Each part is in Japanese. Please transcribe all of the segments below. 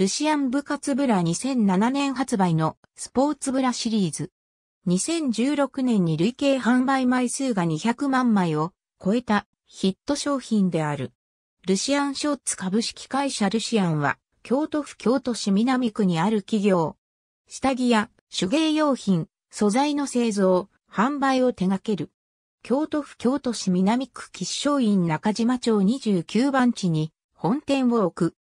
ルシアン部活ブラ2007年発売のスポーツブラシリーズ。2016年に累計販売枚数が200万枚を超えたヒット商品である。ルシアンショッツ株式会社ルシアンは京都府京都市南区にある企業。下着や手芸用品、素材の製造、販売を手掛ける。京都府京都市南区吉祥院中島町29番地に本店を置く。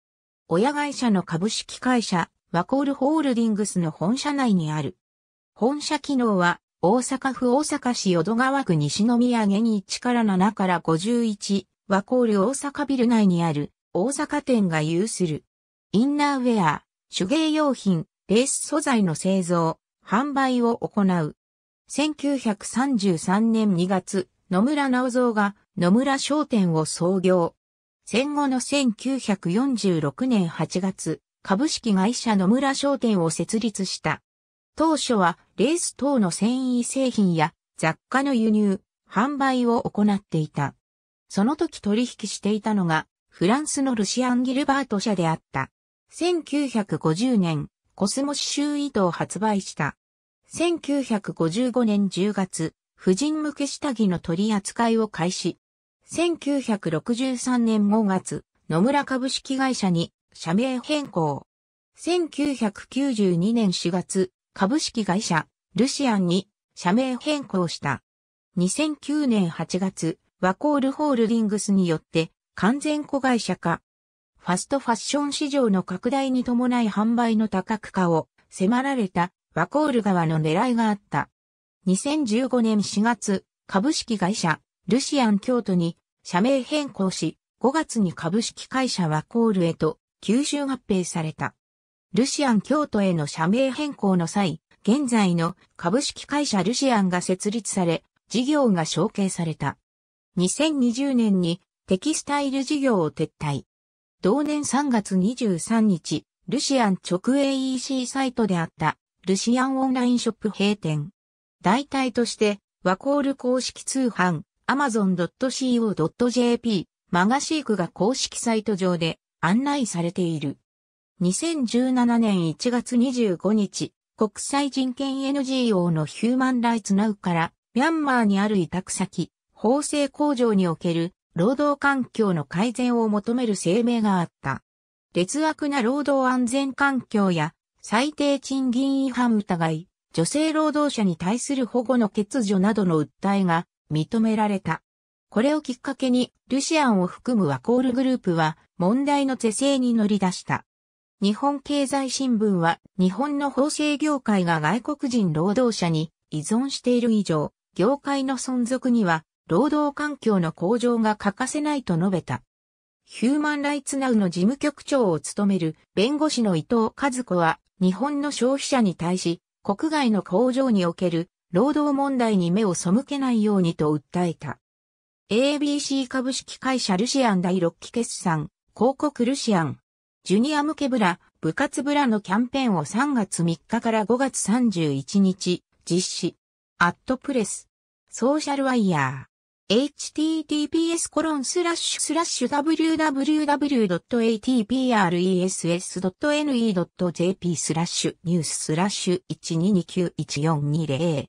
親会社の株式会社、ワコールホールディングスの本社内にある。本社機能は、大阪府大阪市淀川区西宮産に1から7から51、ワコール大阪ビル内にある、大阪店が有する。インナーウェア、手芸用品、レース素材の製造、販売を行う。1933年2月、野村直蔵が野村商店を創業。戦後の1946年8月、株式会社野村商店を設立した。当初はレース等の繊維製品や雑貨の輸入、販売を行っていた。その時取引していたのがフランスのルシアン・ギルバート社であった。1950年、コスモス州糸を発売した。1955年10月、婦人向け下着の取り扱いを開始。1963年5月、野村株式会社に社名変更。1992年4月、株式会社、ルシアンに社名変更した。2009年8月、ワコールホールディングスによって完全子会社化。ファストファッション市場の拡大に伴い販売の多角化を迫られたワコール側の狙いがあった。2015年4月、株式会社ルシアン京都に社名変更し、5月に株式会社ワコールへと吸収合併された。ルシアン京都への社名変更の際、現在の株式会社ルシアンが設立され、事業が承継された。2020年にテキスタイル事業を撤退。同年3月23日、ルシアン直営 EC サイトであったルシアンオンラインショップ閉店。代替としてワコール公式通販 amazon.co.jp マガシークが公式サイト上で案内されている。2017年1月25日、国際人権 NGO のヒューマンライツナウからミャンマーにある委託先、縫製工場における労働環境の改善を求める声明があった。劣悪な労働安全環境や最低賃金違反疑い、女性労働者に対する保護の欠如などの訴えが認められた。これをきっかけに、ルシアンを含むワコールグループは、問題の是正に乗り出した。日本経済新聞は、日本の法制業界が外国人労働者に依存している以上、業界の存続には、労働環境の向上が欠かせないと述べた。ヒューマンライツナウの事務局長を務める弁護士の伊藤和子は、日本の消費者に対し、国外の工場における労働問題に目を背けないようにと訴えた。ABC 株式会社ルシアン第6期決算、広告ルシアン。ジュニア向けブラ、部活ブラのキャンペーンを3月3日から5月31日、実施。アットプレス。ソーシャルワイヤー。https コロンスラッシュスラッシュ www.atpress.ne.jp スラッシュニューススラッシュ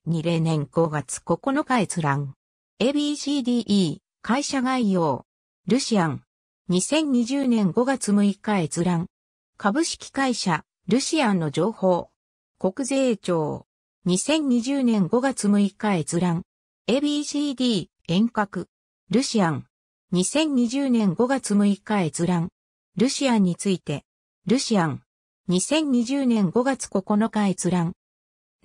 1229142020年5月9日閲覧 ABCDE 会社概要ルシアン2020年5月6日閲覧株式会社ルシアンの情報国税庁2020年5月6日閲覧 ABCD 遠隔。ルシアン。2020年5月6日閲覧。ルシアンについて。ルシアン。2020年5月9日閲覧。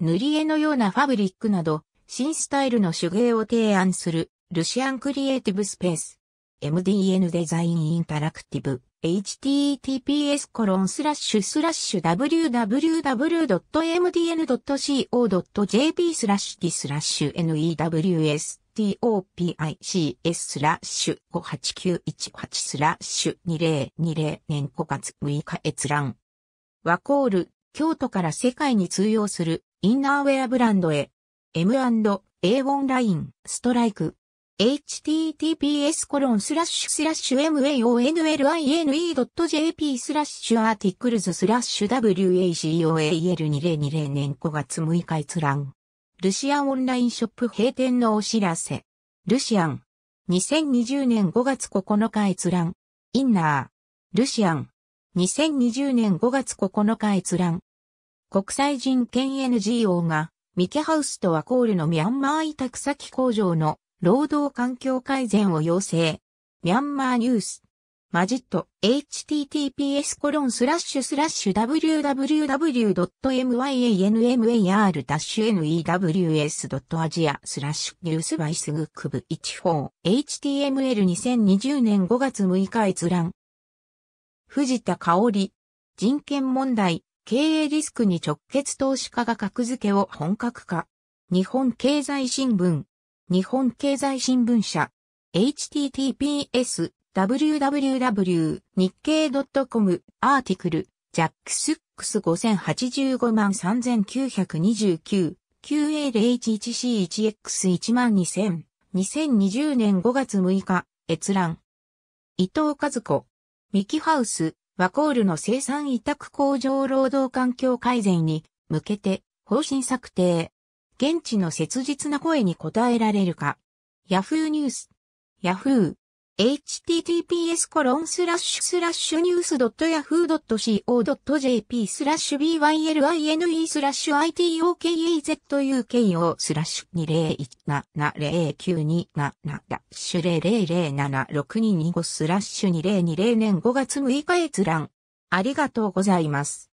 塗り絵のようなファブリックなど、新スタイルの手芸を提案する、ルシアンクリエイティブスペース。MDN デザインインタラクティブ。https コロンスラッシュスラッシュ www.mdn.co.jp スラッシュ d スラッシュ news topics スラッシュ58918スラッシュ2020年5月6日閲覧。ワコール、京都から世界に通用するインナーウェアブランドへ。M&A オンライン、ストライク。https コロンスラッシュスラッシュ maonline.jp スラッシュアーティクルズスラッシュ wacoal2020 年5月6日閲覧。ルシアンオンラインショップ閉店のお知らせ。ルシアン。2020年5月9日閲覧。インナー。ルシアン。2020年5月9日閲覧。国際人権 NGO が、ミケハウスとワコールのミャンマー委託先工場の労働環境改善を要請。ミャンマーニュース。マジット https コロンスラッシュスラッシュ www.myanmar-news.asia スラッシュニュースバイスグックブ14 html2020 年5月6日閲覧藤田香織人権問題経営リスクに直結投資家が格付けを本格化日本経済新聞日本経済新聞社 https www 日経 .com アーティクルジャックスックス5085万3929 q l h 1 c 1 x 1 2 0 0 0 2020年5月6日閲覧伊藤和子ミキハウスワコールの生産委託工場労働環境改善に向けて方針策定現地の切実な声に応えられるかヤフーニュースヤフー https コロンスラッシュスラッシュニュース .yahoo.co.jp スラッシュ byline スラッシュ itokezuko スラッシュ20170927ダッシュ0007625スラッシュ2020年5月6日閲覧。ありがとうございます。